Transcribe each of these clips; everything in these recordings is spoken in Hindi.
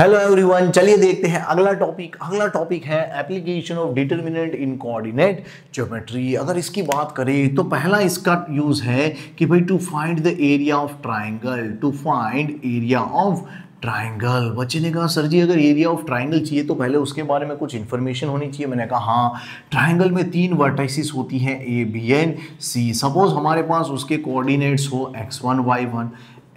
हेलो एवरीवन चलिए देखते हैं अगला टॉपिक अगला टॉपिक है application of determinant in coordinate geometry अगर इसकी बात करें तो पहला इसका यूज़ है कि भाई to find the area of triangle to find area of triangle बच्चे ने कहा सर जी अगर एरिया ऑफ ट्राइंगल चाहिए तो पहले उसके बारे में कुछ इन्फॉर्मेशन होनी चाहिए मैंने कहा हाँ ट्राइंगल में तीन वर्टाइसिस होती हैं A B and C suppose हमारे पास उसके कोऑर्डिनेट्स हो x one y one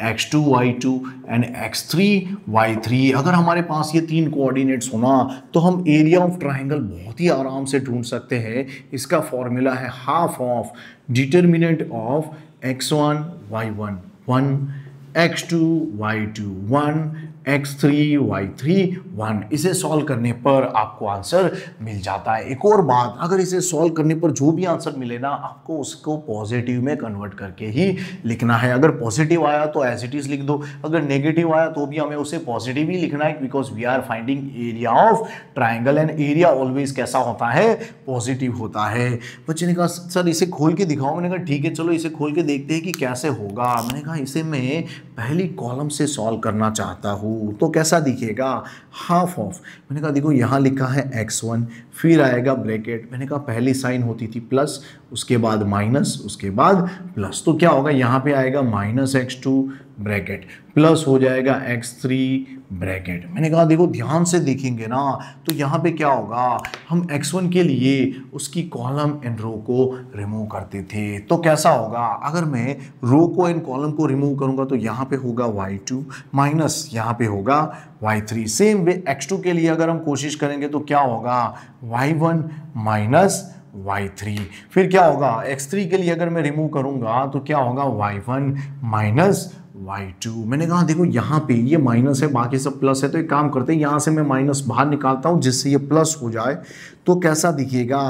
x2 y2 and y three अगर हमारे पास ये तीन कोऑर्डिनेट्स होना तो हम एरिया ऑफ ट्राइंगल बहुत ही आराम से ढूंढ सकते हैं इसका फॉर्मूला है half of determinant of x1 y1 two y two one x3, y3, 1 इसे सॉल्व करने पर आपको आंसर मिल जाता है एक और बात अगर इसे सॉल्व करने पर जो भी आंसर मिले ना आपको उसको पॉजिटिव में कन्वर्ट करके ही लिखना है अगर पॉजिटिव आया तो एज इट इज़ लिख दो अगर नेगेटिव आया तो भी हमें उसे पॉजिटिव ही लिखना है because we are finding area of triangle and area always कैसा होता है पॉजिटिव होता है बच्चे ने कहा सर इसे खोल के दिखाओ मैंने कहा ठीक है चलो इसे खोल के देखते हैं कि कैसे होगा मैंने कहा इसे मैं पहली कॉलम से सॉल्व करना चाहता हूँ हूँ तो कैसा दिखेगा हाफ ऑफ मैंने कहा देखो यहाँ लिखा है एक्स वन फिर आएगा ब्रैकेट मैंने कहा पहली साइन होती थी प्लस उसके बाद माइनस उसके बाद प्लस तो क्या होगा यहाँ पे आएगा minus x two bracket plus हो जाएगा एक्स थ्री ब्रैकेट मैंने कहा देखो ध्यान से देखेंगे ना तो यहाँ पे क्या होगा हम x1 के लिए उसकी कॉलम एंड रो को रिमूव करते थे तो कैसा होगा अगर मैं रो को एंड कॉलम को रिमूव करूँगा तो यहाँ पे होगा y2 टू माइनस यहाँ पे होगा y3 सेम वे एक्स के लिए अगर हम कोशिश करेंगे तो क्या होगा y1 वन माइनस y3 फिर क्या होगा x3 के लिए अगर मैं रिमूव करूँगा तो क्या होगा y1 वन माइनस y2 मैंने कहा देखो यहाँ पे ये माइनस है बाकी सब प्लस है तो एक काम करते हैं यहाँ से मैं माइनस बाहर निकालता हूँ जिससे ये प्लस हो जाए तो कैसा दिखेगा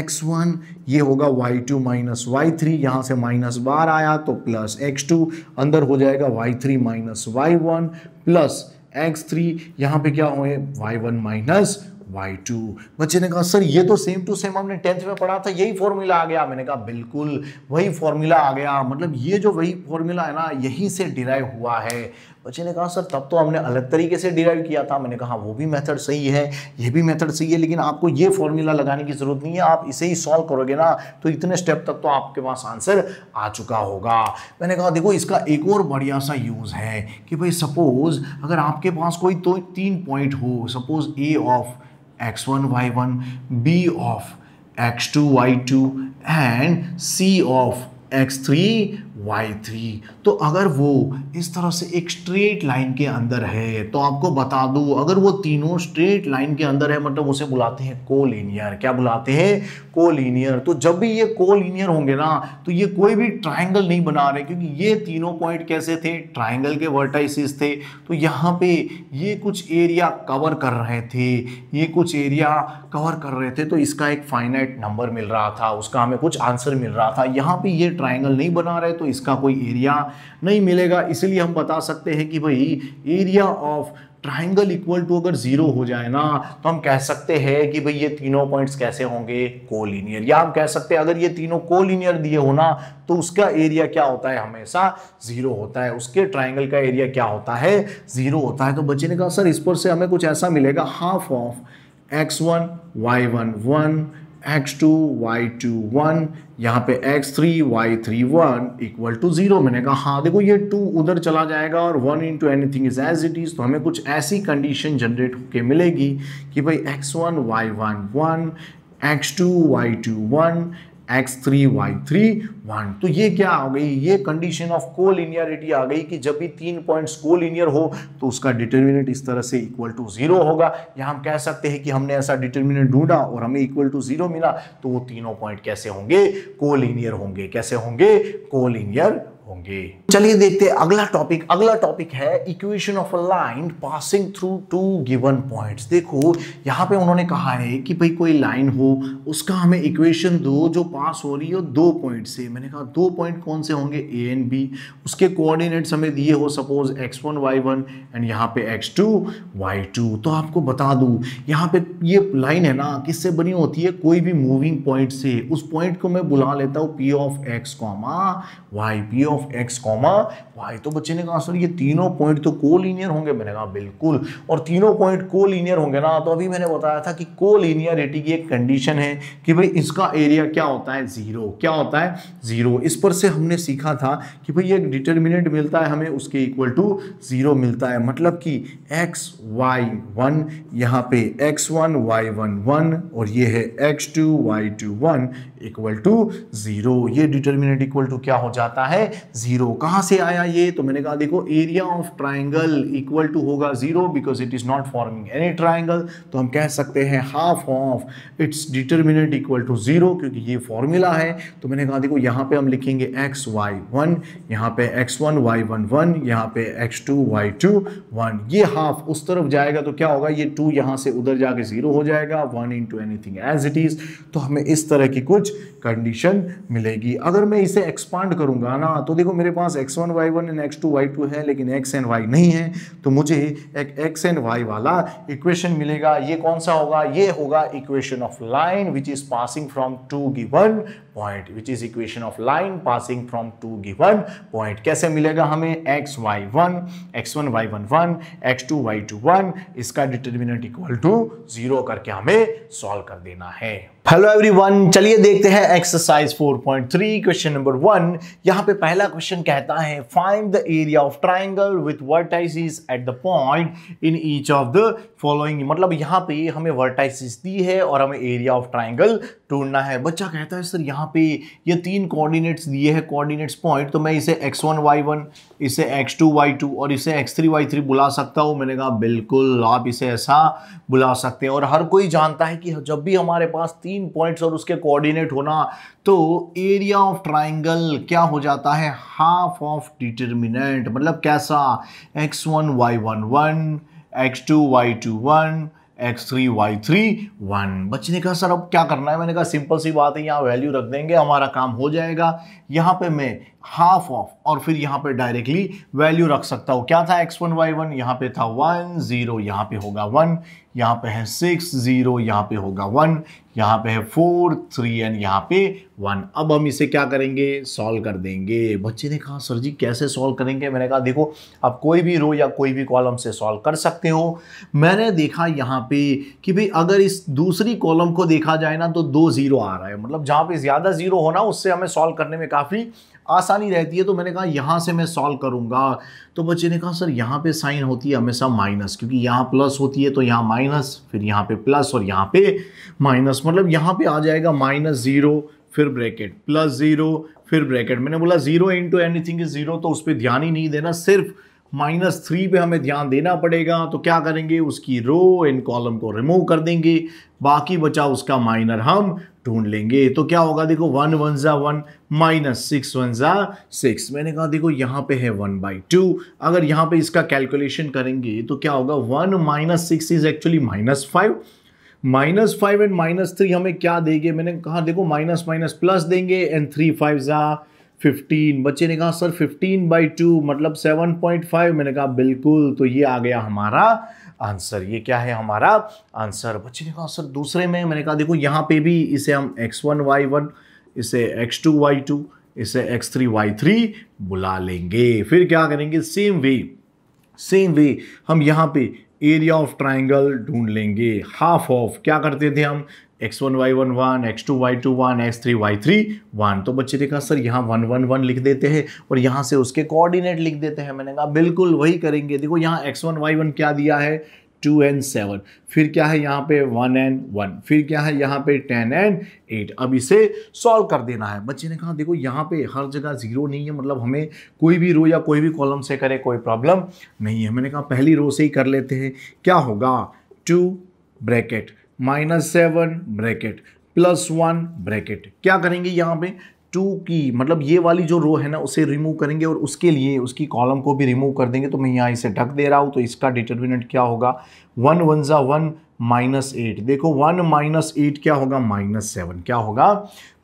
x1 ये होगा y2 to minus Y three यहाँ से माइनस बाहर आया तो प्लस x2 अंदर हो जाएगा y3 three minus y one plus x three यहाँ पर क्या हो y one minus y two बच्चे ने कहा सर ये तो सेम टू सेम हमने टेंथ में पढ़ा था यही फॉर्मूला आ गया मैंने कहा बिल्कुल वही फॉर्मूला आ गया मतलब ये जो वही फॉर्मूला है ना यहीं से डिराइव हुआ है बच्चे तो ने कहा सर तब तो हमने अलग तरीके से डिराइव किया था मैंने कहा वो भी मेथड सही है ये भी मेथड सही है लेकिन आपको ये फॉर्मूला लगाने की ज़रूरत नहीं है आप इसे ही सॉल्व करोगे ना तो इतने स्टेप तक तो आपके पास आंसर आ चुका होगा मैंने कहा देखो इसका एक और बढ़िया सा यूज़ है कि भाई सपोज़ अगर आपके पास कोई तो तीन पॉइंट हो suppose A of x1 y1 b of x2 y2 and c of x3 y3 तो अगर वो इस तरह से एक स्ट्रेट लाइन के अंदर है तो आपको बता दूँ अगर वो तीनों स्ट्रेट लाइन के अंदर है मतलब उसे बुलाते हैं कोलिनियर क्या बुलाते हैं कोलिनियर तो जब भी ये कोलिनियर होंगे ना तो ये कोई भी ट्राइंगल नहीं बना रहे क्योंकि ये तीनों पॉइंट कैसे थे ट्राइंगल के वर्टाइसिस थे तो यहाँ पे ये कुछ एरिया कवर कर रहे थे ये कुछ एरिया कवर कर रहे थे तो इसका एक फाइनाइट नंबर मिल रहा था उसका हमें कुछ आंसर मिल रहा था यहाँ पे ये ट्राइंगल नहीं बना रहे तो इसका कोई एरिया नहीं मिलेगा इसलिए हम बता सकते हैं कि भाई area of triangle equal to अगर जीरो हो जाए ना तो हम कह सकते हैं कि भाई ये तीनों पॉइंट्स कैसे होंगे कोलिनियर या हम कह सकते हैं अगर ये तीनों कोलिनियर दिए हो ना तो उसका एरिया क्या होता है हमेशा जीरो होता है उसके ट्राइंगल का एरिया क्या होता है जीरो होता है तो बच्चे ने कहा सर इस पर से हमें कुछ ऐसा मिलेगा half of x one y one one x two y two one यहाँ पे x three y three one equal to zero मैंने कहा हाँ देखो ये टू उधर चला जाएगा और one into anything is as it is तो हमें कुछ ऐसी कंडीशन जनरेट होके मिलेगी कि भाई x one one y one x two y two one x three y three one तो ये क्या आ गई ये कंडीशन ऑफ को लिनियरिटी आ गई कि जब भी तीन पॉइंट्स लिनियर हो तो उसका डिटर्मिनेंट इस तरह से इक्वल टू जीरो होगा या हम कह सकते हैं कि हमने ऐसा डिटर्मिनेंट ढूंढा और हमें इक्वल टू जीरो मिला तो वो तीनों पॉइंट कैसे होंगे लिनियर होंगे कैसे होंगे कोलिनियर होंगे चलिए देखते हैं अगला टॉपिक अगला टॉपिक है equation of a line passing through two given points देखो यहाँ पे उन्होंने कहा है कि भाई कोई लाइन हो उसका हमें इक्वेशन दो जो पास हो रही हो दो पॉइंट से मैंने कहा दो पॉइंट कौन से होंगे ए एंड बी उसके कोऑर्डिनेट्स हमें दिए हो suppose x one y one and यहाँ पे एक्स टू वाई टू तो आपको बता दूँ यहाँ पे ये लाइन है ना किससे बनी होती है कोई भी मूविंग पॉइंट से उस पॉइंट को मैं बुला लेता हूँ P of x comma y P of x comma y तो बच्चे ने कहा सर ये तीनों पॉइंट तो को लीनियर होंगे मैंने कहा बिल्कुल और तीनों पॉइंट को लीनियर होंगे ना तो अभी मैंने बताया था कि को की एक कंडीशन है कि भाई इसका एरिया क्या होता है ज़ीरो क्या होता है ज़ीरो इस पर से हमने सीखा था कि भाई एक डिटर्मिनेंट मिलता है हमें उसके इक्वल टू ज़ीरो मिलता है मतलब कि एक्स वाई वन यहाँ पे x one y one one और ये है x two y two one equal to zero ये डिटर्मिनेंट इक्वल टू क्या हो जाए जाता है ज़ीरो कहां से आया ये तो मैंने कहा देखो area of triangle equal to होगा zero because it is not forming any triangle तो हम कह सकते हैं half of its determinant equal to zero क्योंकि ये फॉर्मूला है तो मैंने कहा देखो यहाँ पे हम लिखेंगे एक्स वाई वन यहाँ पे x one y one one यहाँ पे x two y two one ये हाफ उस तरफ जाएगा तो क्या होगा ये टू यहाँ से उधर जाके ज़ीरो हो जाएगा one in into anything as it is तो हमें इस तरह की कुछ कंडीशन मिलेगी अगर मैं इसे एक्सपांड करूँ करूंगा ना तो देखो मेरे पास x one y one and x two y two है लेकिन एक्स एंड वाई नहीं है तो मुझे एक एक्स एंड वाई वाला इक्वेशन मिलेगा ये कौन सा होगा ये होगा equation of line which is passing from two given point which is equation of line passing from two given point कैसे मिलेगा हमें x y one x one y one one x two y two one इसका डिटर्मिनेंट इक्वल टू जीरो करके हमें सॉल्व कर देना है हेलो एवरीवन चलिए देखते हैं एक्सरसाइज 4.3 क्वेश्चन नंबर वन यहाँ पे पहला क्वेश्चन कहता है find the area of triangle with vertices at the point in each of the following मतलब यहाँ पे हमें वर्टाइसिस दी है और हमें एरिया ऑफ ट्राइंगल ढूंढना है बच्चा कहता है सर यहाँ पे ये तीन कोऑर्डिनेट्स दिए हैं कोऑर्डिनेट्स पॉइंट तो मैं इसे एक्स वन इसे एक्स टू और इसे एक्स थ्री बुला सकता हूँ मैंने कहा बिल्कुल आप इसे ऐसा बुला सकते हैं और हर कोई जानता है कि जब भी हमारे पास तीन तीन पॉइंट्स और उसके कोऑर्डिनेट होना तो एरिया ऑफ ट्राइंगल क्या हो जाता है हाफ ऑफ डिटर्मिनेंट मतलब कैसा x one y one one x two y two one x three y three one बच्चे ने कहा सर अब क्या करना है मैंने कहा सिंपल सी बात है यहाँ वैल्यू रख देंगे हमारा काम हो जाएगा यहाँ पे मैं हाफ ऑफ और फिर यहाँ पे डायरेक्टली वैल्यू रख सकता हूँ क्या था एक्स वन वाई वन यहाँ पे था वन ज़ीरो यहाँ पे होगा वन यहाँ पे है सिक्स ज़ीरो यहाँ पे होगा वन यहाँ पे है फोर थ्री एंड यहाँ पे वन अब हम इसे क्या करेंगे सॉल्व कर देंगे बच्चे ने कहा सर जी कैसे सॉल्व करेंगे मैंने कहा देखो आप कोई भी रो या कोई भी कॉलम से सॉल्व कर सकते हो मैंने देखा यहाँ पे कि भाई अगर इस दूसरी कॉलम को देखा जाए ना तो दो ज़ीरो आ रहा है मतलब जहाँ पे ज़्यादा ज़ीरो होना उससे हमें सॉल्व करने में काफ़ी आसानी रहती है तो मैंने कहा यहाँ से मैं सॉल्व करूँगा तो बच्चे ने कहा सर यहाँ पे साइन होती है हमेशा माइनस क्योंकि यहाँ प्लस होती है तो यहाँ माइनस फिर यहाँ पे प्लस और यहाँ पे माइनस मतलब यहाँ पे आ जाएगा माइनस ज़ीरो फिर ब्रैकेट प्लस ज़ीरो फिर ब्रैकेट मैंने बोला zero into anything is zero तो उस पर ध्यान ही नहीं देना सिर्फ माइनस थ्री पे हमें ध्यान देना पड़ेगा तो क्या करेंगे उसकी रो इन कॉलम को रिमूव कर देंगे बाकी बचा उसका माइनर हम ढूंढ लेंगे तो क्या होगा देखो वन वन ज़ा वन माइनस सिक्स वन ज़ा सिक्स मैंने कहा देखो यहाँ पे है वन बाई टू अगर यहाँ पे इसका कैलकुलेशन करेंगे तो क्या होगा one minus six is actually minus five minus five and minus three हमें क्या देंगे मैंने कहा देखो माइनस माइनस प्लस देंगे एंड थ्री फाइव ज़ा फिफ्टीन बच्चे ने कहा सर फिफ्टीन बाई टू मतलब सेवन पॉइंट फाइव मैंने कहा बिल्कुल तो ये आ गया हमारा आंसर ये क्या है हमारा आंसर बच्चे ने कहा सर दूसरे में मैंने कहा देखो यहाँ पे भी इसे हम एक्स वन वाई वन इसे एक्स टू वाई टू इसे एक्स थ्री वाई थ्री बुला लेंगे फिर क्या करेंगे सेम वे सेम वे हम यहाँ पे एरिया ऑफ ट्राइंगल ढूंढ लेंगे हाफ ऑफ क्या करते थे हम x one y one one x two y two one x three y three one तो बच्चे ने कहा सर यहाँ वन वन वन लिख देते हैं और यहाँ से उसके कोऑर्डिनेट लिख देते हैं मैंने कहा बिल्कुल वही करेंगे देखो यहाँ एक्स वन वाई वन क्या दिया है टू एंड सेवन फिर क्या है यहाँ पे वन एंड वन फिर क्या है यहाँ पे टेन एंड एट अब इसे सॉल्व कर देना है बच्चे ने कहा देखो यहाँ पे हर जगह जीरो नहीं है मतलब हमें कोई भी रो या कोई भी कॉलम से करें कोई प्रॉब्लम नहीं है मैंने कहा पहली रो से ही कर लेते हैं क्या होगा two bracket minus seven bracket plus one bracket क्या करेंगे यहाँ पे टू की मतलब ये वाली जो रो है ना उसे रिमूव करेंगे और उसके लिए उसकी कॉलम को भी रिमूव कर देंगे तो मैं यहाँ इसे ढक दे रहा हूँ तो इसका डिटर्मिनेंट क्या होगा वन वन ज़ा वन माइनस एट देखो वन माइनस एट क्या होगा माइनस सेवन क्या होगा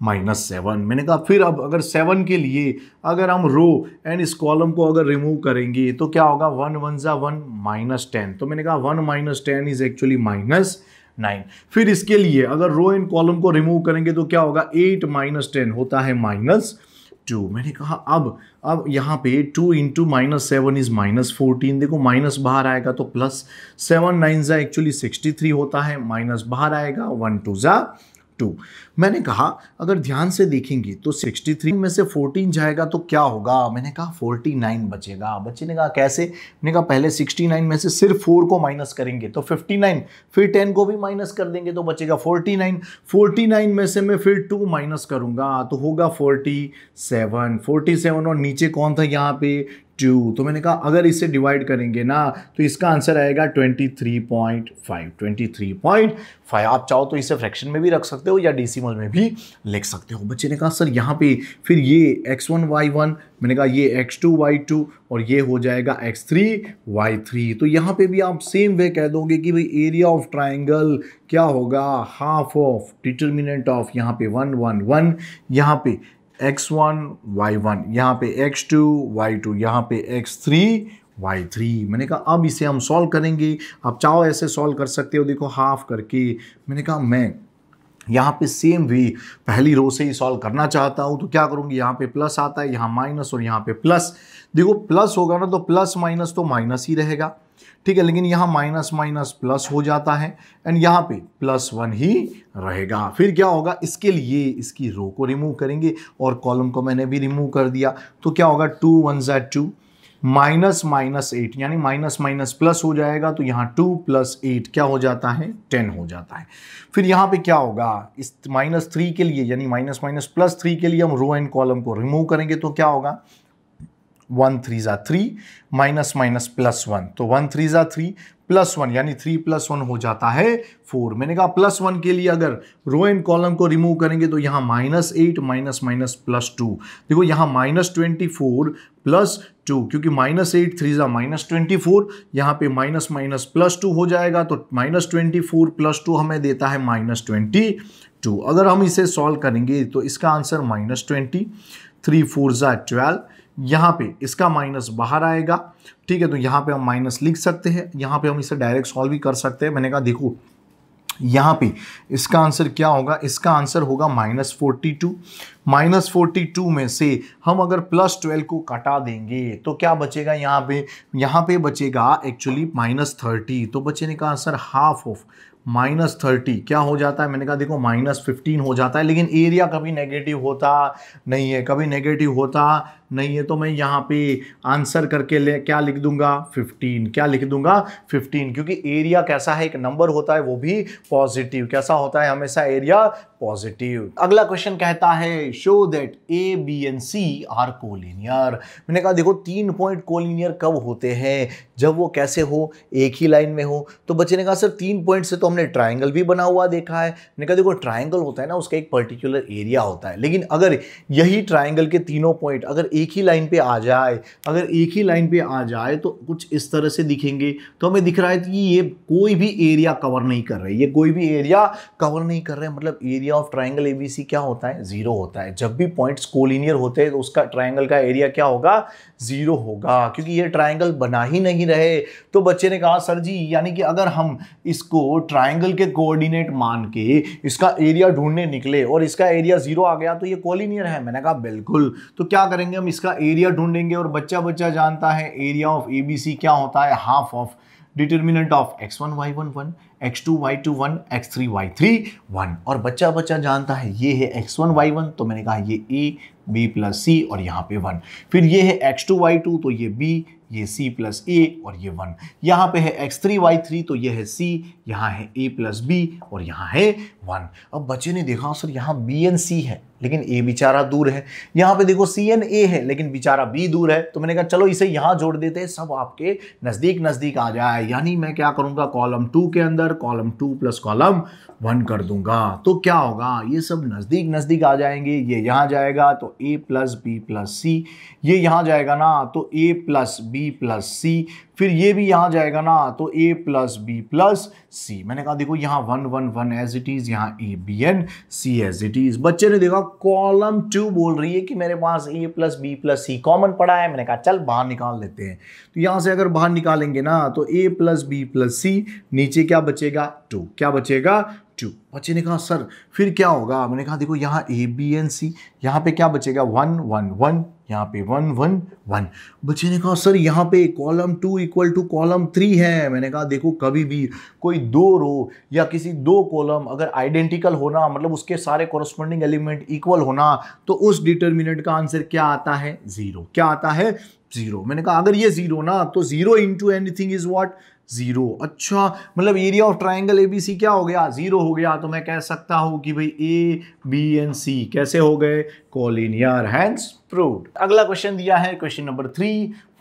माइनस सेवन मैंने कहा फिर अब अगर सेवन के लिए अगर हम रो एंड इस कॉलम को अगर रिमूव करेंगे तो क्या होगा वन वन ज़ा वन माइनस टेन तो मैंने कहा one minus ten is actually minus nine फिर इसके लिए अगर रो इन कॉलम को रिमूव करेंगे तो क्या होगा एट माइनस टेन होता है माइनस टू मैंने कहा अब अब यहाँ पे two into minus seven is minus fourteen देखो माइनस बाहर आएगा तो प्लस सेवन नाइन ज़ा एक्चुअली सिक्सटी थ्री होता है माइनस बाहर आएगा वन टू ज़ा टू मैंने कहा अगर ध्यान से देखेंगे तो 63 में से 14 जाएगा तो क्या होगा मैंने कहा 49 बचेगा बच्चे ने कहा कैसे मैंने कहा पहले 69 में से सिर्फ 4 को माइनस करेंगे तो 59 फिर 10 को भी माइनस कर देंगे तो बचेगा 49 49 में से मैं फिर 2 माइनस करूंगा तो होगा 47 47 और नीचे कौन था यहाँ पे टू तो मैंने कहा अगर इसे डिवाइड करेंगे ना तो इसका आंसर आएगा twenty twenty three three point five point five आप चाहो तो इसे फ्रैक्शन में भी रख सकते हो या डेसिमल में भी लिख सकते हो बच्चे ने कहा सर यहाँ पे फिर ये एक्स वन वाई वन मैंने कहा ये एक्स टू वाई टू और ये हो जाएगा एक्स थ्री वाई थ्री तो यहाँ पे भी आप सेम वे कह दोगे कि भाई एरिया ऑफ ट्राइंगल क्या होगा हाफ ऑफ डिटर्मिनेंट ऑफ यहाँ पे वन वन वन यहाँ पे एक्स वन वाई वन यहाँ पे एक्स टू वाई टू यहाँ पे एक्स थ्री वाई थ्री मैंने कहा अब इसे हम सॉल्व करेंगे आप चाहो ऐसे सॉल्व कर सकते हो देखो हाफ करके मैंने कहा मैं यहाँ पे सेम वे पहली रो से ही सॉल्व करना चाहता हूँ तो क्या करूँगी यहाँ पे प्लस आता है यहाँ माइनस और यहाँ पे प्लस देखो प्लस होगा ना तो प्लस माइनस तो माइनस ही रहेगा ठीक है लेकिन यहाँ माइनस माइनस प्लस हो जाता है एंड यहाँ पे प्लस वन ही रहेगा फिर क्या होगा इसके लिए इसकी रो को रिमूव करेंगे और कॉलम को मैंने भी रिमूव कर दिया तो क्या होगा टू वन जैड टू माइनस माइनस एट यानी माइनस माइनस प्लस हो जाएगा तो यहाँ टू प्लस एट क्या हो जाता है टेन हो जाता है फिर यहाँ पे क्या होगा इस माइनस थ्री के लिए यानी माइनस माइनस प्लस थ्री के लिए हम रो एंड कॉलम को रिमूव करेंगे तो क्या होगा वन थ्री ज़ा three minus minus plus one तो वन थ्री ज़ा थ्री प्लस वन यानी थ्री प्लस वन हो जाता है फोर मैंने कहा प्लस वन के लिए अगर रो एंड कॉलम को रिमूव करेंगे तो यहाँ minus eight minus minus plus two देखो यहाँ minus twenty four plus two क्योंकि माइनस एट थ्री ज़ा माइनस ट्वेंटी फोर यहाँ पे माइनस माइनस प्लस टू हो जाएगा तो minus twenty four plus two हमें देता है माइनस ट्वेंटी टू अगर हम इसे सॉल्व करेंगे तो इसका answer minus twenty three four ज़ा ट्वेल्व यहाँ पे इसका माइनस बाहर आएगा ठीक है तो यहाँ पे हम माइनस लिख सकते हैं यहाँ पे हम इसे डायरेक्ट सॉल्व भी कर सकते हैं मैंने कहा देखो यहाँ पे इसका आंसर क्या होगा इसका आंसर होगा minus forty two minus forty two में से हम अगर प्लस ट्वेल्व को कटा देंगे तो क्या बचेगा यहाँ पे यहाँ पे बचेगा एक्चुअली माइनस थर्टी तो बचेने का answer half of minus thirty क्या हो जाता है मैंने कहा देखो माइनस फिफ्टीन हो जाता है लेकिन एरिया कभी नेगेटिव होता नहीं है कभी नेगेटिव होता नहीं है तो मैं यहाँ पे आंसर करके ले क्या लिख दूंगा फिफ्टीन क्या लिख दूंगा फिफ्टीन क्योंकि एरिया कैसा है एक नंबर होता है वो भी पॉजिटिव कैसा होता है हमेशा एरिया पॉजिटिव अगला क्वेश्चन कहता है show that A B and C are collinear मैंने कहा देखो तीन पॉइंट कोलिनियर कब होते हैं जब वो कैसे हो एक ही लाइन में हो तो बच्चे ने कहा सर तीन पॉइंट से तो हमने हमने ट्राइंगल भी बना हुआ देखा है मैंने कहा देखो ट्राइंगल होता है ना उसका एक पर्टिकुलर एरिया होता है लेकिन अगर यही ट्राइंगल के तीनों पॉइंट अगर एक ही लाइन पे आ जाए अगर एक ही लाइन पे आ जाए तो कुछ इस तरह से दिखेंगे तो हमें दिख रहा है कि ये कोई भी एरिया कवर नहीं कर रहे ये कोई भी एरिया कवर नहीं कर रहे मतलब एरिया ऑफ ट्राइंगल ए क्या होता है ज़ीरो होता है जब भी पॉइंट्स कोलिनियर होते हैं तो उसका ट्राइंगल का एरिया क्या होगा ज़ीरो होगा क्योंकि ये ट्रायंगल बना ही नहीं रहे तो बच्चे ने कहा सर जी यानी कि अगर हम इसको ट्राइंगल के कोऑर्डिनेट मान के इसका एरिया ढूंढने निकले और इसका एरिया ज़ीरो आ गया तो ये कॉलिनियर है मैंने कहा बिल्कुल तो क्या करेंगे हम इसका एरिया ढूंढेंगे और बच्चा बच्चा जानता है एरिया ऑफ ए क्या होता है half of determinant of x one y one one x two y two one x three y three one और बच्चा बच्चा जानता है ये है एक्स वन वाई वन तो मैंने कहा ये ए बी प्लस सी और यहाँ पे वन फिर ये है एक्स टू वाई टू तो ये बी ये c प्लस ए और ये वन यहाँ पे है एक्स थ्री वाई थ्री तो ये है c यहाँ है a प्लस बी और यहाँ है वन अब बच्चे ने देखा सर यहाँ b एन c है लेकिन a बेचारा दूर है यहाँ पे देखो c एन a है लेकिन बेचारा b दूर है तो मैंने कहा चलो इसे यहाँ जोड़ देते हैं सब आपके नज़दीक नज़दीक आ जाए यानी मैं क्या करूँगा कॉलम टू के अंदर column two plus column one कर दूंगा तो क्या होगा ये सब नज़दीक नज़दीक आ जाएंगे ये यहाँ जाएगा तो A plus B plus C ये यहाँ जाएगा ना तो A plus B plus C फिर ये भी यहाँ जाएगा ना तो A plus B plus C मैंने कहा देखो यहाँ one one one as it is यहाँ A B and C as it is बच्चे ने देखा कॉलम टू बोल रही है कि मेरे पास A plus B plus C common पड़ा है मैंने कहा चल बाहर निकाल लेते हैं तो यहाँ से अगर बाहर निकालेंगे ना तो A plus B plus C नीचे क्या बचेगा टू क्या बचेगा टू बच्चे ने कहा सर फिर क्या होगा मैंने कहा देखो यहाँ ए बी एन सी यहाँ पे क्या बचेगा वन वन वन यहाँ पे वन वन वन बच्चे ने कहा सर यहाँ पे column two equal to column three है मैंने कहा देखो कभी भी कोई दो रो या किसी दो कॉलम अगर आइडेंटिकल होना मतलब उसके सारे कॉरस्पॉन्डिंग एलिमेंट इक्वल होना तो उस डिटर्मिनेंट का आंसर क्या आता है ज़ीरो क्या आता है ज़ीरो मैंने कहा अगर ये ज़ीरो ना तो zero into anything is what zero अच्छा मतलब area of triangle A B C क्या हो गया जीरो हो गया तो मैं कह सकता हूँ कि भाई ए बी एंड सी कैसे हो गए collinear hence proved अगला क्वेश्चन दिया है question number three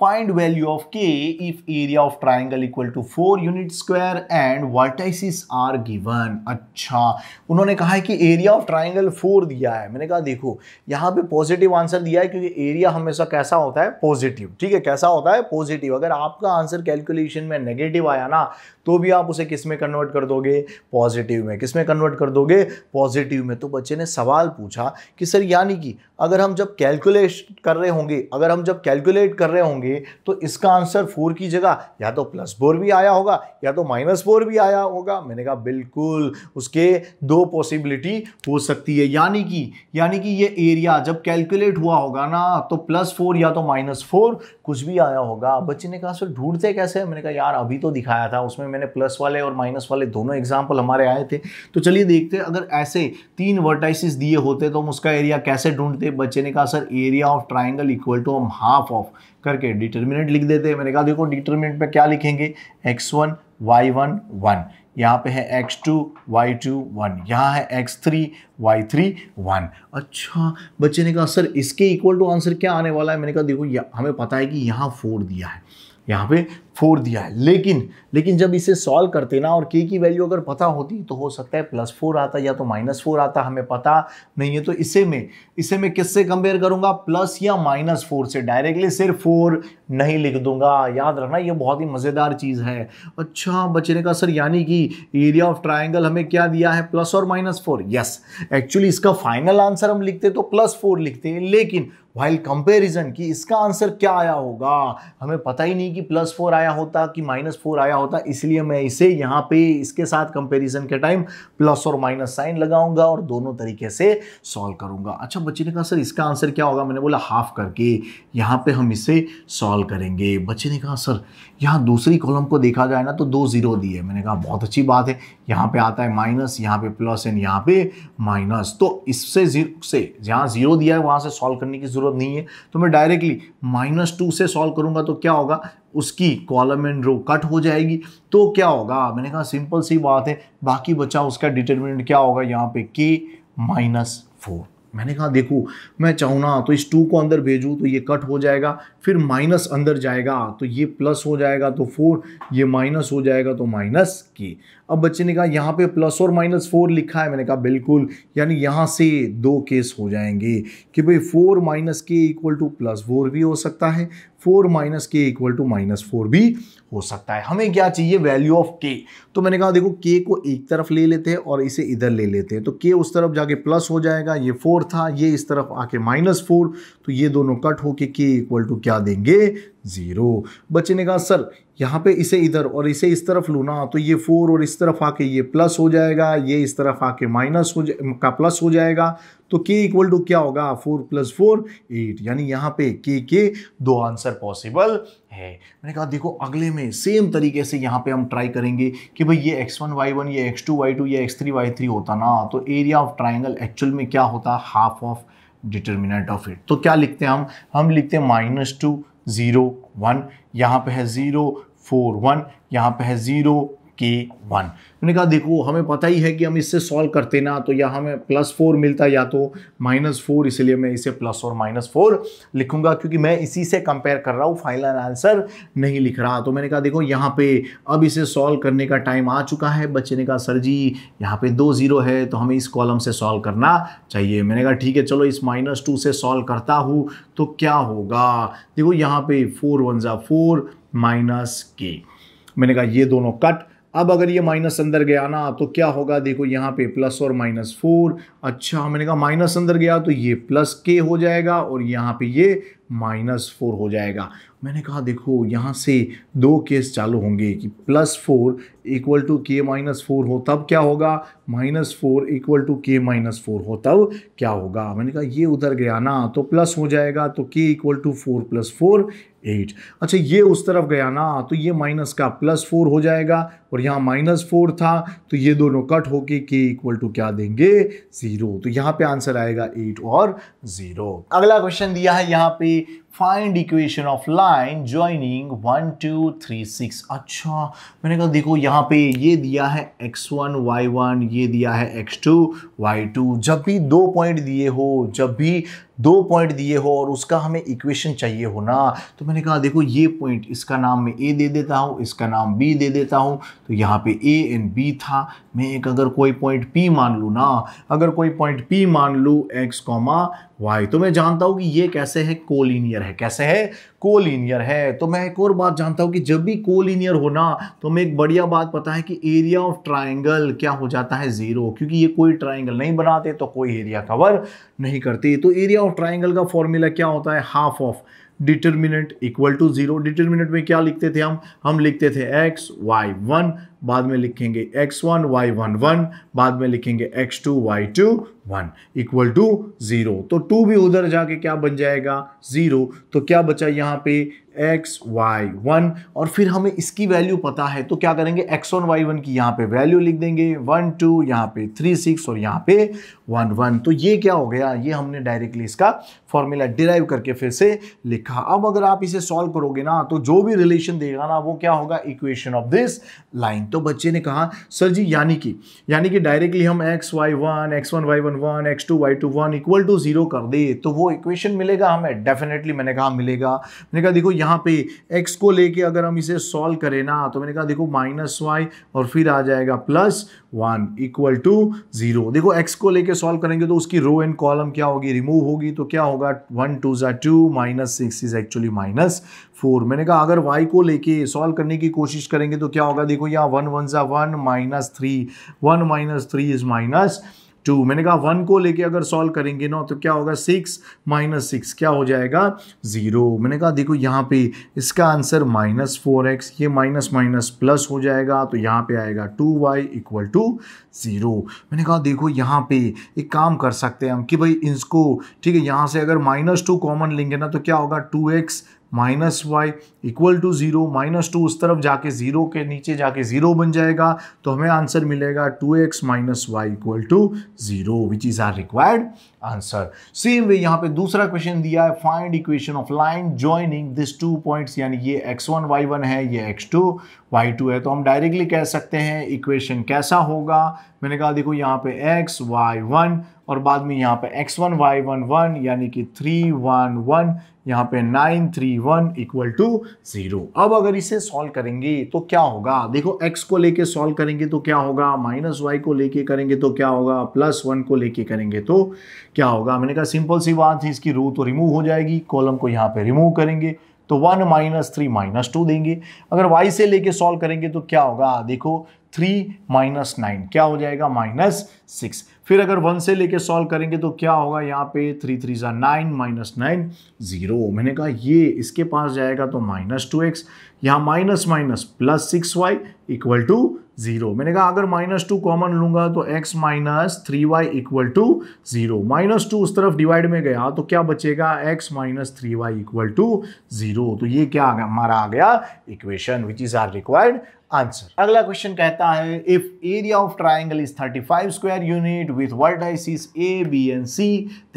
find value of k if area of triangle equal to four unit square and vertices are given अच्छा उन्होंने कहा है कि एरिया ऑफ ट्राइंगल फोर दिया है मैंने कहा देखो यहाँ पे पॉजिटिव आंसर दिया है क्योंकि एरिया हमेशा कैसा होता है पॉजिटिव ठीक है कैसा होता है पॉजिटिव अगर आपका आंसर कैलकुलेशन में नेगेटिव आया ना तो भी आप उसे किस में कन्वर्ट कर दोगे पॉजिटिव में किस में कन्वर्ट कर दोगे पॉजिटिव में तो बच्चे ने सवाल पूछा कि सर यानी की अगर हम जब कैलकुलेट कर रहे होंगे अगर हम जब कैलकुलेट कर रहे होंगे तो इसका आंसर फोर की जगह या तो प्लस फोर भी आया होगा या तो माइनस फोर भी आया होगा मैंने कहा बिल्कुल उसके दो पॉसिबिलिटी हो सकती है यानी कि यानी कि ये एरिया जब कैलकुलेट हुआ होगा ना तो प्लस फोर या तो माइनस फोर कुछ भी आया होगा बच्चे ने कहा सर ढूंढते कैसे मैंने कहा यार अभी तो दिखाया था उसमें मैंने प्लस वाले और माइनस वाले दोनों एग्जाम्पल हमारे आए थे तो चलिए देखते अगर ऐसे तीन वर्टाइसिस दिए होते तो हम उसका एरिया कैसे कैसे ढूंढते बच्चे ने कहा sir area of triangle equal to हम हाफ ऑफ करके डिटर्मिनेंट लिख देते हैं मैंने कहा देखो डिटर्मिनेंट में क्या लिखेंगे x one y one one यहाँ पे है x two y two one यहाँ है x three y three one अच्छा बच्चे ने कहा सर इसके इक्वल टू आंसर क्या आने वाला है मैंने कहा देखो हमें पता है कि यहाँ फोर दिया है यहाँ पे फोर दिया है लेकिन लेकिन जब इसे सॉल्व करते ना और के की वैल्यू अगर पता होती तो हो सकता है प्लस फोर आता या तो माइनस फोर आता हमें पता नहीं है तो इसे में इसे में किससे कंपेयर करूंगा प्लस या माइनस फोर से डायरेक्टली सिर्फ फोर नहीं लिख दूंगा याद रखना ये बहुत ही मज़ेदार चीज़ है अच्छा बचने का सर यानी कि एरिया ऑफ ट्राइंगल हमें क्या दिया है प्लस और माइनस फोर यस एक्चुअली इसका फाइनल आंसर हम लिखते तो प्लस फोर लिखते हैं लेकिन वाइल कंपेरिजन कि इसका आंसर क्या आया होगा हमें पता ही नहीं कि प्लस फोर आया आया होता कि माइनस फोर आया होता इसलिए मैं इसे यहाँ पे इसके साथ कंपैरिजन के टाइम प्लस और माइनस साइन लगाऊंगा और दोनों तरीके से सॉल्व करूंगा अच्छा बच्चे ने कहा सर इसका आंसर क्या होगा मैंने बोला हाफ करके यहाँ पे हम इसे सॉल्व करेंगे बच्चे ने कहा सर यहाँ दूसरी कॉलम को देखा जाए ना तो दो जीरो दिए मैंने कहा बहुत अच्छी बात है यहाँ पे आता है माइनस यहाँ पे प्लस एंड यहाँ पे माइनस तो इससे जीरो से जहाँ जीरो दिया है वहाँ से सॉल्व करने की ज़रूरत नहीं है तो मैं डायरेक्टली माइनस टू से सॉल्व करूंगा तो क्या होगा उसकी कॉलम एंड रो कट हो जाएगी तो क्या होगा मैंने कहा सिंपल सी बात है बाकी बचा उसका डिटर्मिनेंट क्या होगा यहाँ पे के माइनस फोर मैंने कहा देखो मैं चाहूँ ना तो इस टू को अंदर भेजूँ तो ये कट हो जाएगा फिर माइनस अंदर जाएगा तो ये प्लस हो जाएगा तो फोर ये माइनस हो जाएगा तो माइनस के अब बच्चे ने कहा यहाँ पे प्लस और माइनस फोर लिखा है मैंने कहा बिल्कुल यानी यहाँ से दो केस हो जाएंगे कि भाई four minus k equal to plus four भी हो सकता है four minus k equal to minus four भी हो सकता है हमें क्या चाहिए वैल्यू ऑफ के तो मैंने कहा देखो के को एक तरफ ले लेते हैं और इसे इधर ले लेते हैं तो के उस तरफ जाके प्लस हो जाएगा ये फोर था ये इस तरफ आके माइनस फोर तो ये दोनों कट होके के इक्वल टू क्या देंगे ज़ीरो बच्चे ने कहा सर यहाँ पे इसे इधर और इसे इस तरफ लूँ ना तो ये फोर और इस तरफ आके ये प्लस हो जाएगा ये इस तरफ आके माइनस हो का प्लस हो जाएगा तो के इक्वल टू क्या होगा फोर प्लस फोर एट यानी यहाँ पे के के दो आंसर पॉसिबल है मैंने कहा देखो अगले में सेम तरीके से यहाँ पे हम ट्राई करेंगे कि भाई ये एक्स वन वाई वन ये वाई टू ये वाई थ्री होता ना तो एरिया ऑफ ट्राइंगल एक्चुअल में क्या होता half of determinant of it तो क्या लिखते हैं हम हम लिखते हैं माइनस टू ज़ीरो वन यहाँ पे है ज़ीरो फोर वन यहाँ पे है ज़ीरो के वन मैंने कहा देखो हमें पता ही है कि हम इससे सॉल्व करते ना तो या हमें प्लस फोर मिलता या तो माइनस फोर इसलिए मैं इसे प्लस और माइनस फोर लिखूंगा क्योंकि मैं इसी से कंपेयर कर रहा हूँ फाइनल आंसर नहीं लिख रहा तो मैंने कहा देखो यहाँ पे अब इसे सॉल्व करने का टाइम आ चुका है बच्चे ने कहा सर जी यहाँ पे दो ज़ीरो है तो हमें इस कॉलम से सॉल्व करना चाहिए मैंने कहा ठीक है चलो इस माइनस टू से सॉल्व करता हूँ तो क्या होगा देखो यहाँ पे फोर वन ज़ा फोर माइनस के मैंने कहा ये दोनों कट अब अगर ये माइनस अंदर गया ना तो क्या होगा देखो यहाँ पे प्लस और माइनस फोर अच्छा मैंने कहा माइनस अंदर गया तो ये प्लस के हो जाएगा और यहाँ पे ये माइनस फोर हो जाएगा मैंने कहा देखो यहाँ से दो केस चालू होंगे कि plus four equal to k minus four हो तब क्या होगा minus four equal to k minus four हो तब क्या होगा मैंने कहा ये उधर गया ना तो प्लस हो जाएगा तो k equal to four plus four eight अच्छा ये उस तरफ गया ना तो ये माइनस का प्लस फोर हो जाएगा और यहाँ माइनस फोर था तो ये दोनों कट होके के इक्वल टू क्या देंगे ज़ीरो तो यहाँ पे आंसर आएगा एट और ज़ीरो अगला क्वेश्चन दिया है यहाँ पे find equation of line joining one two three six अच्छा मैंने कहा देखो यहाँ पे ये दिया है एक्स वन वाई वन ये दिया है एक्स टू वाई टू जब भी दो पॉइंट दिए हो जब भी दो पॉइंट दिए हो और उसका हमें इक्वेशन चाहिए हो ना तो मैंने कहा देखो ये पॉइंट इसका नाम मैं ए दे देता हूँ इसका नाम बी दे देता हूँ तो यहाँ पे ए एंड बी था मैं एक अगर कोई पॉइंट पी मान लूँ ना अगर कोई पॉइंट पी मान लूँ एक्स कॉमा वाई तो मैं जानता हूँ कि ये कैसे है कोलिनियर है कैसे है कोलिनियर है तो मैं एक और बात जानता हूँ कि जब भी कोलिनियर होना तो हमें एक बढ़िया बात पता है कि एरिया ऑफ ट्राइंगल क्या हो जाता है ज़ीरो क्योंकि ये कोई ट्राइंगल नहीं बनाते तो कोई एरिया कवर नहीं करते तो एरिया ऑफ ट्राइंगल का फॉर्मूला क्या होता है half of determinant equal to zero determinant में क्या लिखते थे हम हम लिखते थे एक्स वाई वन बाद में लिखेंगे x1 one y one one बाद में लिखेंगे x2 two y two one equal to zero तो टू भी उधर जाके क्या बन जाएगा ज़ीरो तो क्या बचा यहाँ पे x y1 वन और फिर हमें इसकी वैल्यू पता है तो क्या करेंगे x1 वन वाई वन की यहाँ पे वैल्यू लिख देंगे वन टू यहाँ पे थ्री सिक्स और यहाँ पे वन वन तो ये क्या हो गया ये हमने डायरेक्टली इसका फॉर्मूला डिराइव करके फिर से लिखा अब अगर आप इसे सॉल्व करोगे ना तो जो भी रिलेशन देगा ना वो क्या होगा इक्वेशन ऑफ दिस लाइन तो बच्चे ने कहा सर जी यानी कि यानी कि डायरेक्टली हम x y one x one y one one x two y two one equal to zero कर दे तो वो इक्वेशन मिलेगा हमें डेफिनेटली मैंने कहा मिलेगा मैंने कहा देखो यहाँ पे एक्स को लेके अगर हम इसे सॉल्व करें ना तो मैंने कहा देखो माइनस वाई और फिर आ जाएगा plus one equal to zero देखो एक्स को लेके सॉल्व करेंगे तो उसकी रो एंड कॉलम क्या होगी रिमूव होगी तो क्या होगा वन टू जै two minus six is actually minus four मैंने कहा अगर वाई को लेके सॉल्व करने की कोशिश करेंगे तो क्या होगा देखो यहाँ वन वन सा one minus three one minus three is minus two मैंने कहा वन को लेके अगर सॉल्व करेंगे ना तो क्या होगा सिक्स माइनस सिक्स क्या हो जाएगा ज़ीरो मैंने कहा देखो यहाँ पे इसका आंसर माइनस फोर एक्स ये माइनस माइनस प्लस हो जाएगा तो यहाँ पे आएगा two y equal to zero मैंने कहा देखो यहाँ पे एक काम कर सकते हैं हम कि भाई इसको ठीक है यहाँ से अगर माइनस टू कॉमन लेंगे ना तो क्या होगा two x minus y equal to zero minus two उस तरफ जाके ज़ीरो के नीचे जाके ज़ीरो बन जाएगा तो हमें आंसर मिलेगा two x minus y equal to zero which is our required answer same way यहाँ पे दूसरा क्वेश्चन दिया है find equation of line joining this two points यानी ये एक्स वन वाई वन है ये एक्स टू वाई टू है तो हम डायरेक्टली कह सकते हैं इक्वेशन कैसा होगा मैंने कहा देखो यहाँ पे एक्स वाई वन और बाद में यहाँ पे x one y one one यानी कि थ्री वन वन यहाँ पे nine three one equal to zero अब अगर इसे सॉल्व करेंगे तो क्या होगा देखो x को लेके सॉल्व करेंगे तो क्या होगा माइनस वाई को लेके करेंगे तो क्या होगा प्लस वन को लेके करेंगे तो क्या होगा मैंने कहा सिंपल सी बात है इसकी रू तो रिमूव हो जाएगी कॉलम को यहाँ पे रिमूव करेंगे तो one minus three minus two देंगे अगर वाई से लेके सॉल्व करेंगे तो क्या होगा देखो थ्री माइनस नाइन क्या हो जाएगा माइनस सिक्स फिर अगर वन से लेके सॉल्व करेंगे तो क्या होगा यहाँ पे थ्री थ्री ज़ा नाइन माइनस नाइन ज़ीरो मैंने कहा ये इसके पास जाएगा तो माइनस टू एक्स यहाँ minus minus plus six y equal to zero मैंने कहा अगर माइनस टू कॉमन लूंगा तो x minus three y equal to zero minus two उस तरफ डिवाइड में गया तो क्या बचेगा x minus three y equal to zero तो ये क्या आ गया हमारा आ गया equation which is our required answer अगला क्वेश्चन कहता है if area of triangle is 35 square unit with vertices A B and C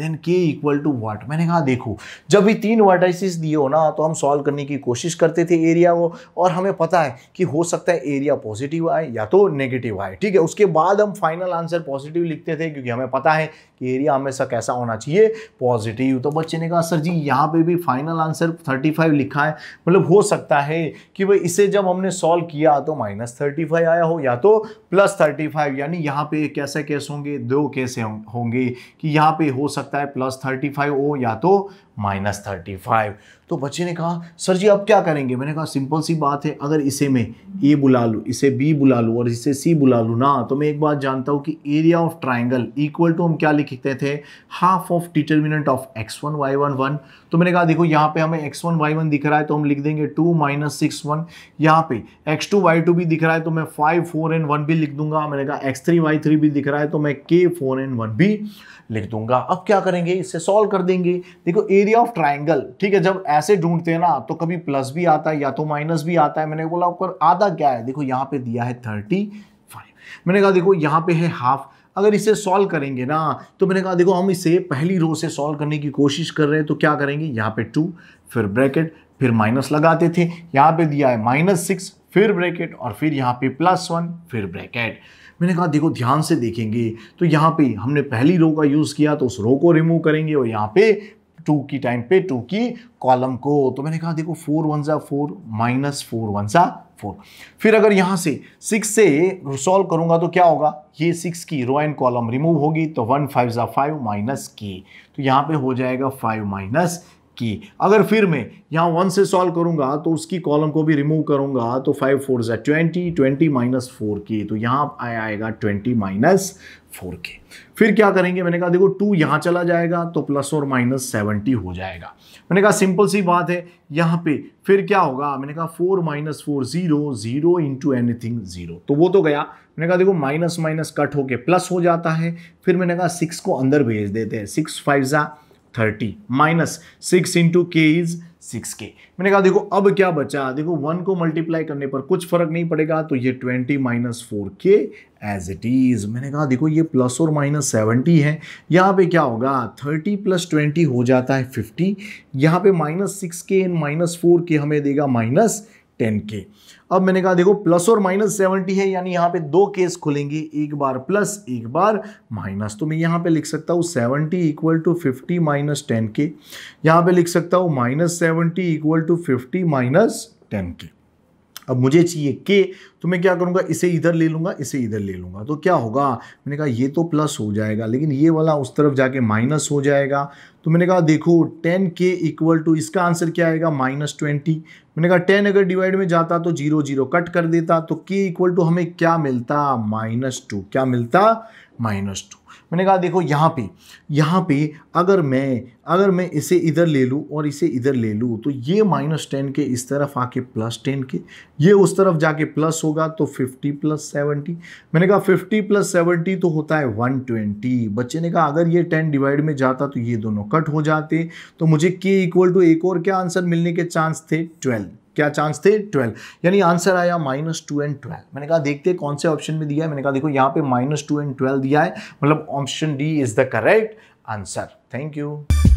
then k equal to what मैंने कहा देखो जब भी तीन वर्टाइसिस दिए हो ना तो हम सॉल्व करने की कोशिश करते थे एरिया को और हमें पता है कि हो सकता है एरिया पॉजिटिव आए या तो नेगेटिव आए ठीक है उसके बाद हम फाइनल आंसर पॉजिटिव लिखते थे क्योंकि हमें पता है कि एरिया हमेशा कैसा होना चाहिए पॉजिटिव तो बच्चे ने कहा सर जी यहाँ पे भी फाइनल आंसर 35 लिखा है मतलब हो सकता है कि भाई इसे जब हमने सॉल्व किया तो माइनस थर्टी फाइव आया हो या तो प्लस थर्टी फाइव यानी यहाँ पे कैसे केस होंगे दो केस होंगे कि यहाँ पे हो सकता है प्लस थर्टी फाइव हो या तो माइनस थर्टी फाइव तो बच्चे ने कहा सर जी अब क्या करेंगे मैंने कहा सिंपल सी बात है अगर इसे मैं ए बुला लूँ इसे बी बुला लूँ और इसे सी बुला लूँ ना तो मैं एक बात जानता हूँ कि area of triangle equal to हम क्या लिखते थे half of determinant of x one y one one तो मैंने कहा देखो यहाँ पे हमें एक्स वन वाई वन दिख रहा है तो हम लिख देंगे टू माइनस सिक्स वन यहाँ पे एक्स टू वाई टू भी दिख रहा है तो मैं फाइव फोर एंड वन भी लिख दूंगा मैंने कहा एक्स थ्री वाई थ्री भी दिख रहा है तो मैं के फोर एंड वन भी लिख दूंगा अब क्या करेंगे इसे सॉल्व कर देंगे देखो एरिया ऑफ ट्राइंगल ठीक है जब ऐसे ढूंढते हैं ना तो कभी प्लस भी आता है या तो माइनस भी आता है मैंने बोला ऊपर आधा क्या है देखो यहाँ पे दिया है थर्टी फाइव मैंने कहा देखो यहाँ पे है हाफ अगर इसे सॉल्व करेंगे ना तो मैंने कहा देखो हम इसे पहली रो से सॉल्व करने की कोशिश कर रहे हैं तो क्या करेंगे यहाँ पे टू फिर ब्रैकेट फिर माइनस लगाते थे यहाँ पे दिया है माइनस सिक्स फिर ब्रैकेट और फिर यहाँ पे प्लस वन फिर ब्रैकेट मैंने कहा देखो ध्यान से देखेंगे तो यहाँ पे हमने पहली रो का यूज़ किया तो उस रो को रिमूव करेंगे और यहाँ पे टू की टाइम पे टू की कॉलम को तो मैंने कहा देखो फोर वन ज़ा फोर माइनस फोर वन ज़ा फोर फिर अगर यहाँ से सिक्स से सॉल्व करूँगा तो क्या होगा ये सिक्स की रो एंड कॉलम रिमूव होगी तो वन फाइव ज़ा फाइव माइनस के तो यहाँ पे हो जाएगा फाइव माइनस की अगर फिर मैं यहाँ वन से सॉल्व करूँगा तो उसकी कॉलम को भी रिमूव करूँगा तो फाइव फोर जै twenty twenty minus four k तो यहाँ आएगा ट्वेंटी माइनस फोर के फिर क्या करेंगे मैंने कहा देखो टू यहाँ चला जाएगा तो प्लस और माइनस सेवेंटी हो जाएगा मैंने कहा सिंपल सी बात है यहाँ पे फिर क्या होगा मैंने कहा four minus four zero zero into anything zero तो वो तो गया मैंने कहा देखो माइनस माइनस कट होके प्लस हो जाता है फिर मैंने कहा सिक्स को अंदर भेज देते हैं सिक्स फाइव ज़ा thirty minus six into k is six k मैंने कहा देखो अब क्या बचा देखो वन को मल्टीप्लाई करने पर कुछ फर्क नहीं पड़ेगा तो ये twenty minus four k as it is मैंने कहा देखो ये प्लस और माइनस सेवेंटी है यहाँ पे क्या होगा थर्टी प्लस ट्वेंटी हो जाता है फिफ्टी यहाँ पे minus six k and minus four k हमें देगा माइनस टेन के अब मैंने कहा देखो प्लस और माइनस सेवेंटी है यानी यहाँ पे दो केस खुलेंगे एक बार प्लस एक बार माइनस तो मैं यहाँ पे लिख सकता हूँ seventy equal to fifty minus ten k यहाँ पे लिख सकता हूँ minus seventy equal to fifty minus ten k अब मुझे चाहिए के तो मैं क्या करूँगा इसे इधर ले लूँगा इसे इधर ले लूँगा तो क्या होगा मैंने कहा ये तो प्लस हो जाएगा लेकिन ये वाला उस तरफ जाके माइनस हो जाएगा तो मैंने कहा देखो टेन के इक्वल टू इसका आंसर क्या आएगा माइनस ट्वेंटी मैंने कहा टेन अगर डिवाइड में जाता तो जीरो जीरो कट कर देता तो के इक्वल टू हमें क्या मिलता माइनस टू क्या मिलता माइनस टू मैंने कहा देखो यहाँ पे यहाँ पे अगर मैं अगर मैं इसे इधर ले लूँ और इसे इधर ले लूँ तो ये माइनस टेन के इस तरफ आके प्लस टेन के ये उस तरफ जाके प्लस होगा तो फिफ्टी प्लस सेवेंटी मैंने कहा फिफ्टी प्लस सेवेंटी तो होता है वन ट्वेंटी बच्चे ने कहा अगर ये टेन डिवाइड में जाता तो ये दोनों कट हो जाते तो मुझे के इक्वल टू एक और क्या आंसर मिलने के चांस थे ट्वेल्व क्या चांस थे ट्वेल्व यानी आंसर आया माइनस टू एंड ट्वेल्व मैंने कहा देखते हैं कौन से ऑप्शन में दिया है मैंने कहा देखो यहाँ पे माइनस टू एंड ट्वेल्व दिया है मतलब option D is the correct answer thank you